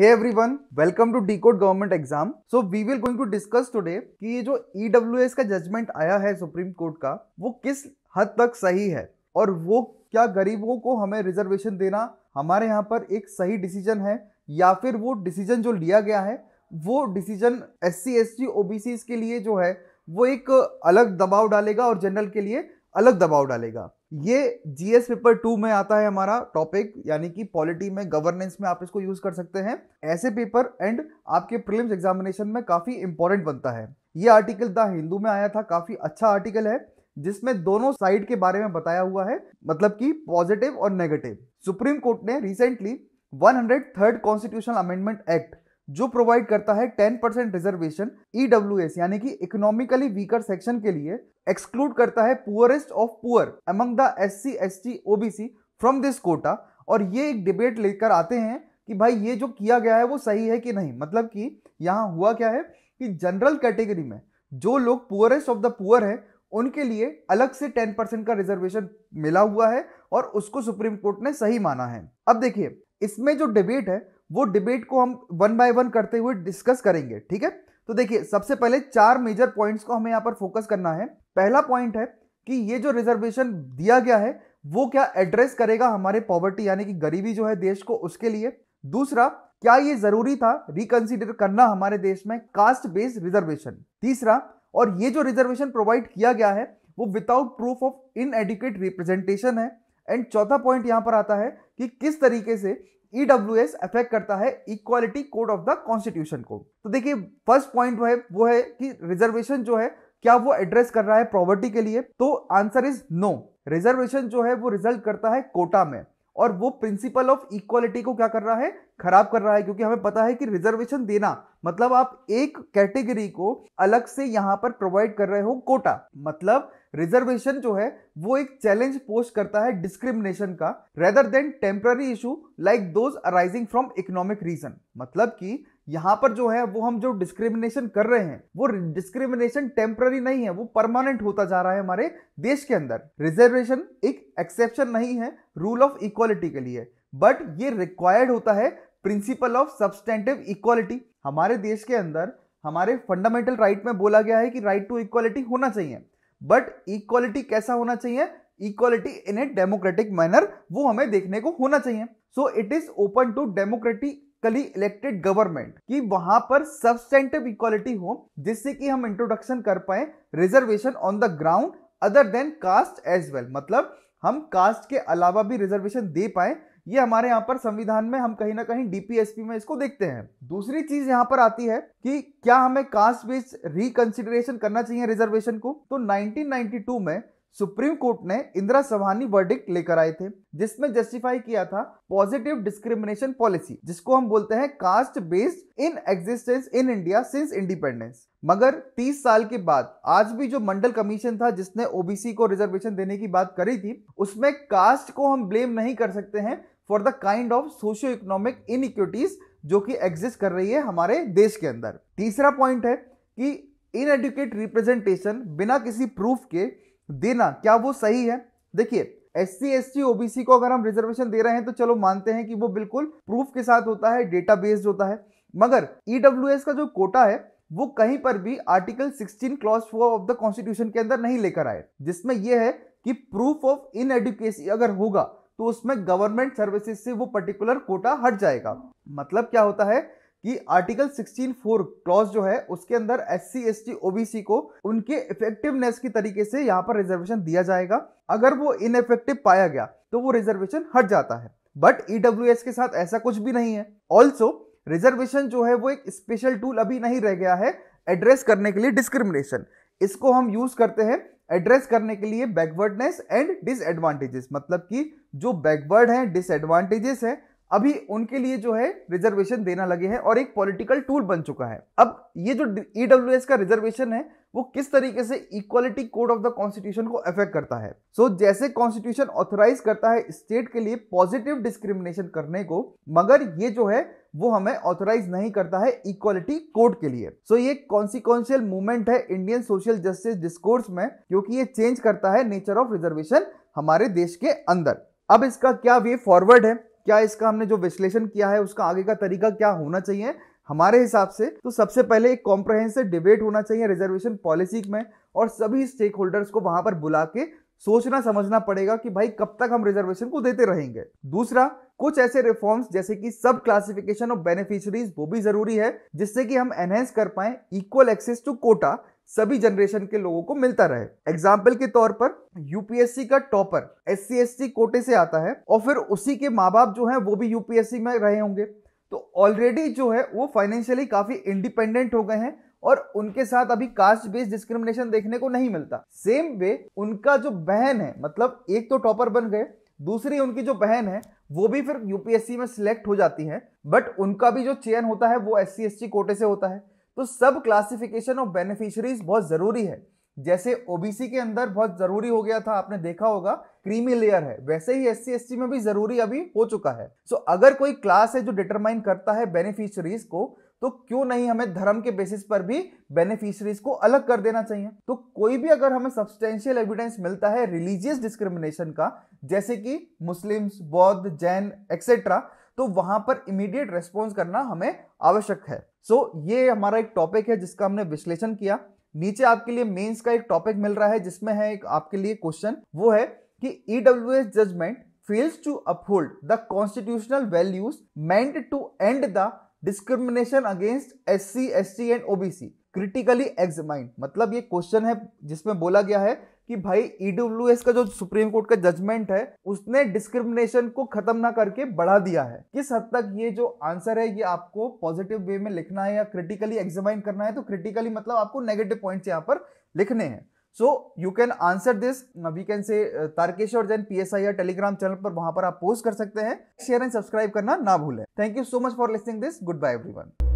Hey everyone, welcome to Decode Government Exam. So we will going to discuss today कि ये जो EWS का judgement आया है सुप्रीम कोर्ट का वो किस हद तक सही है और वो क्या गरीबों को हमें रिजर्वेशन देना हमारे यहाँ पर एक सही डिसीजन है या फिर वो डिसीजन जो लिया गया है वो डिसीजन एस सी एस के लिए जो है वो एक अलग दबाव डालेगा और जनरल के लिए अलग दबाव डालेगा ये जीएस पेपर टू में आता है हमारा टॉपिक यानी कि पॉलिटी में गवर्नेंस में आप इसको यूज कर सकते हैं ऐसे पेपर एंड आपके प्रीलिम्स एग्जामिनेशन में काफी इंपॉर्टेंट बनता है ये आर्टिकल द हिंदू में आया था काफी अच्छा आर्टिकल है जिसमें दोनों साइड के बारे में बताया हुआ है मतलब कि पॉजिटिव और नेगेटिव सुप्रीम कोर्ट ने recently one constitutional amendment act जो प्रोवाइड करता है 10 परसेंट रिजर्वेशन ईडब्ल्यू एस यानी कि इकोनॉमिकली वीकर सेक्शन के लिए एक्सक्लूड करता है poorest of poor among the S C S T OBC from this quota और ये एक डिबेट लेकर आते हैं कि भाई ये जो किया गया है वो सही है कि नहीं मतलब कि यहाँ हुआ क्या है कि जनरल कैटेगरी में जो लोग पुअरेस्ट ऑफ द पुअर है उनके लिए अलग से टेन परसेंट का रिजर्वेशन मिला हुआ है और उसको सुप्रीम कोर्ट ने सही माना है अब देखिए इसमें जो डिबेट है वो डिबेट को हम वन बाय वन करते हुए डिस्कस करेंगे ठीक है तो देखिए सबसे पहले चार मेजर पॉइंट्स को हमें यहाँ पर फोकस करना है पहला पॉइंट है कि ये जो रिजर्वेशन दिया गया है वो क्या एड्रेस करेगा हमारे पॉवर्टी यानी कि गरीबी जो है देश को उसके लिए दूसरा क्या ये जरूरी था रिकंसिडर करना हमारे देश में कास्ट बेस्ड रिजर्वेशन तीसरा और ये जो रिजर्वेशन प्रोवाइड किया गया है वो without proof of inadequate representation है एंड चौथा पॉइंट यहाँ पर आता है कि किस तरीके से ईडब्ल्यूएस e अफेक्ट करता है equality code of the constitution को तो देखिए फर्स्ट पॉइंट है वो है कि रिजर्वेशन जो है क्या वो एड्रेस कर रहा है प्रॉवर्टी के लिए तो आंसर इज नो रिजर्वेशन जो है वो रिजल्ट करता है कोटा में और वो प्रिंसिपल ऑफ इक्वालिटी को क्या कर रहा है खराब कर रहा है क्योंकि हमें पता है कि रिजर्वेशन देना मतलब आप एक कैटेगरी को अलग से यहां पर प्रोवाइड कर रहे हो कोटा मतलब रिजर्वेशन जो है वो एक चैलेंज पोस्ट करता है डिस्क्रिमिनेशन का rather than temporary issue like those arising from economic reason मतलब कि यहां पर जो है वो हम जो डिस्क्रिमिनेशन कर रहे हैं वो डिस्क्रिमिनेशन टेम्पररी नहीं है वो परमानेंट होता जा रहा है हमारे देश के अंदर रिजर्वेशन एक एक्सेप्शन नहीं है रूल ऑफ इक्वालिटी के लिए बट ये रिक्वायर्ड होता है प्रिंसिपल ऑफ सब्सटेंटिव इक्वालिटी हमारे देश के अंदर हमारे फंडामेंटल राइट right में बोला गया है कि राइट टू इक्वालिटी होना चाहिए बट इक्वालिटी कैसा होना चाहिए equality in a democratic manner वो हमें देखने को होना चाहिए so it is open to democratically elected government कि वहां पर सबस्टेंटिव इक्वालिटी हो जिससे कि हम इंट्रोडक्शन कर पाए reservation on the ground other than caste as well मतलब हम कास्ट के अलावा भी रिजर्वेशन दे पाए ये हमारे यहाँ पर संविधान में हम कहीं ना कहीं डीपीएसपी में इसको देखते हैं दूसरी चीज यहाँ पर आती है कि क्या हमें कास्ट बेस्ड रिकंसिडरेशन करना चाहिए रिजर्वेशन को तो 1992 में सुप्रीम कोर्ट ने इंदिरा सवानी वर्डिक्ट लेकर आए थे जिसमें जस्टिफाई किया था पॉजिटिव डिस्क्रिमिनेशन पॉलिसी जिसको हम बोलते हैं caste based in existence in India since independence मगर 30 साल के बाद आज भी जो मंडल कमीशन था जिसने ओबीसी को रिजर्वेशन देने की बात करी थी उसमें कास्ट को हम ब्लेम नहीं कर सकते हैं for the kind of socio economic inequities जो कि एग्जिस्ट कर रही है हमारे देश के अंदर तीसरा पॉइंट है कि इनएडुकेट रिप्रेजेंटेशन बिना किसी प्रूफ के देना क्या वो सही है देखिए S C S T OBC को अगर हम रिजर्वेशन दे रहे हैं तो चलो मानते हैं कि वो बिल्कुल प्रूफ के साथ होता है डेटा बेस्ड होता है मगर ईडब्ल्यू e एस का जो कोटा है वो कहीं पर भी article 16 clause four of the constitution के अंदर नहीं लेकर आए जिसमें यह है कि प्रूफ ऑफ इन एडुकेशन अगर होगा तो उसमें गवर्नमेंट सर्विसेज से वो पर्टिकुलर कोटा हट जाएगा मतलब क्या होता है कि आर्टिकल फोर क्लॉज जो है उसके अंदर S C S T OBC को उनके इफेक्टिवनेस की तरीके से यहाँ पर रिजर्वेशन दिया जाएगा अगर वो इफेक्टिव पाया गया तो वो रिजर्वेशन हट जाता है बट ईडब्ल्यू e के साथ ऐसा कुछ भी नहीं है ऑल्सो रिजर्वेशन जो है वो एक स्पेशल टूल अभी नहीं रह गया है एड्रेस करने के लिए डिस्क्रिमिनेशन इसको हम यूज करते हैं एड्रेस करने के लिए बैकवर्डनेस एंड डिसएडवांटेजेस मतलब कि जो बैकवर्ड हैं डिसएडवांटेजेस हैं अभी उनके लिए जो है रिजर्वेशन देना लगे हैं और एक पॉलिटिकल टूल बन चुका है अब ये जो ईडब्ल्यू e का रिजर्वेशन है वो किस तरीके से equality code of the constitution को अफेक्ट करता है सो so, जैसे कॉन्स्टिट्यूशन ऑथोराइज करता है स्टेट के लिए पॉजिटिव डिस्क्रिमिनेशन करने को मगर ये जो है वो हमें ऑथोराइज नहीं करता है इक्वालिटी कोड के लिए सो so, ये कॉन्सिक्वेंशियल मूवमेंट है इंडियन सोशल जस्टिस डिस्कोर्स में क्योंकि ये चेंज करता है नेचर ऑफ रिजर्वेशन हमारे देश के अंदर अब इसका क्या वे फॉरवर्ड है क्या इसका हमने जो विश्लेषण किया है उसका आगे का तरीका क्या होना चाहिए हमारे हिसाब से तो सबसे पहले एक कॉम्प्रहेंसिव डिबेट होना चाहिए रिजर्वेशन पॉलिसी में और सभी स्टेक होल्डर्स को वहां पर बुला के सोचना समझना पड़ेगा कि भाई कब तक हम रिजर्वेशन को देते रहेंगे दूसरा कुछ ऐसे रिफॉर्म्स जैसे कि सब क्लासिफिकेशन ऑफ बेनिफिशरीज वो भी जरूरी है जिससे कि हम एनहेंस कर पाए इक्वल एक्सेस टू कोटा सभी जनरेशन के लोगों को मिलता रहे एग्जाम्पल के तौर पर यूपीएससी का टॉपर एस सी कोटे से आता है और फिर उसी के माँ बाप जो है वो भी यूपीएससी में रहे होंगे तो ऑलरेडी जो है वो फाइनेंशियली काफी इंडिपेंडेंट हो गए हैं और उनके साथ अभी कास्ट बेस्ड डिस्क्रिमिनेशन देखने को नहीं मिलता सेम वे उनका जो बहन है मतलब एक तो टॉपर बन गए दूसरी उनकी जो बहन है वो भी फिर यूपीएससी में सिलेक्ट हो जाती है बट उनका भी जो चयन होता है वो एस सी कोटे से होता है तो सब क्लासिफिकेशन ऑफ बेनिफिशरीज बहुत जरूरी है जैसे ओबीसी के अंदर बहुत जरूरी हो गया था आपने देखा होगा क्रीमी लेयर है वैसे ही एस सी में भी जरूरी अभी हो चुका है सो so, अगर कोई क्लास है जो डिटरमाइन करता है बेनिफिशरीज को तो क्यों नहीं हमें धर्म के बेसिस पर भी बेनिफिशरीज को अलग कर देना चाहिए तो कोई भी अगर हमें सब्सटेंशियल एविडेंस मिलता है रिलीजियस डिस्क्रिमिनेशन का जैसे कि मुस्लिम्स बौद्ध जैन एक्सेट्रा तो वहां पर इमीडिएट रेस्पॉन्स करना हमें आवश्यक है सो so, ये हमारा एक टॉपिक है जिसका हमने विश्लेषण किया नीचे आपके लिए मेंस का एक टॉपिक मिल रहा है जिसमें है एक आपके लिए क्वेश्चन वो है कि EW judgment fails to uphold the constitutional values meant to end the discrimination against S C S T and OBC critically examined मतलब ये क्वेश्चन है जिसमें बोला गया है कि भाई ईडब्ल्यू e का जो सुप्रीम कोर्ट का जजमेंट है उसने डिस्क्रिमिनेशन को खत्म ना करके बढ़ा दिया है किस हद तक ये जो आंसर है ये आपको पॉजिटिव वे में लिखना है या क्रिटिकली एग्जामाइन करना है तो क्रिटिकली मतलब आपको नेगेटिव पॉइंट्स यहाँ पर लिखने हैं so you can answer this we can say uh, Tarkesh और then PSI या टेलीग्राम चैनल पर वहां पर आप पोस्ट कर सकते हैं शेयर एंड सब्सक्राइब करना ना भूलें thank you so much for listening this good bye everyone